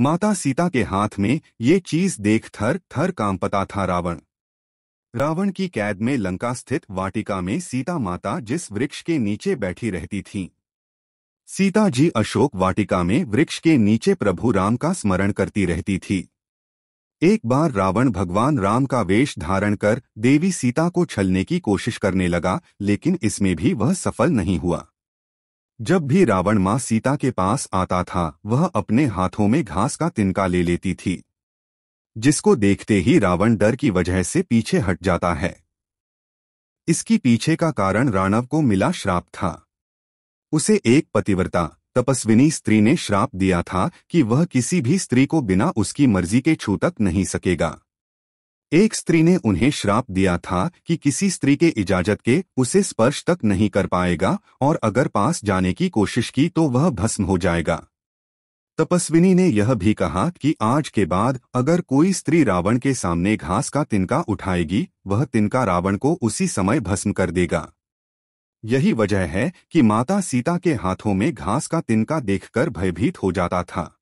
माता सीता के हाथ में ये चीज देख थर थर कांपता था रावण रावण की कैद में लंका स्थित वाटिका में सीता माता जिस वृक्ष के नीचे बैठी रहती थीं। सीता जी अशोक वाटिका में वृक्ष के नीचे प्रभु राम का स्मरण करती रहती थी एक बार रावण भगवान राम का वेश धारण कर देवी सीता को छलने की कोशिश करने लगा लेकिन इसमें भी वह सफल नहीं हुआ जब भी रावण माँ सीता के पास आता था वह अपने हाथों में घास का तिनका ले लेती थी जिसको देखते ही रावण डर की वजह से पीछे हट जाता है इसकी पीछे का कारण राणव को मिला श्राप था उसे एक पतिव्रता तपस्विनी स्त्री ने श्राप दिया था कि वह किसी भी स्त्री को बिना उसकी मर्जी के छू तक नहीं सकेगा एक स्त्री ने उन्हें श्राप दिया था कि किसी स्त्री के इजाजत के उसे स्पर्श तक नहीं कर पाएगा और अगर पास जाने की कोशिश की तो वह भस्म हो जाएगा तपस्विनी ने यह भी कहा कि आज के बाद अगर कोई स्त्री रावण के सामने घास का तिनका उठाएगी वह तिनका रावण को उसी समय भस्म कर देगा यही वजह है कि माता सीता के हाथों में घास का तिनका देखकर भयभीत हो जाता था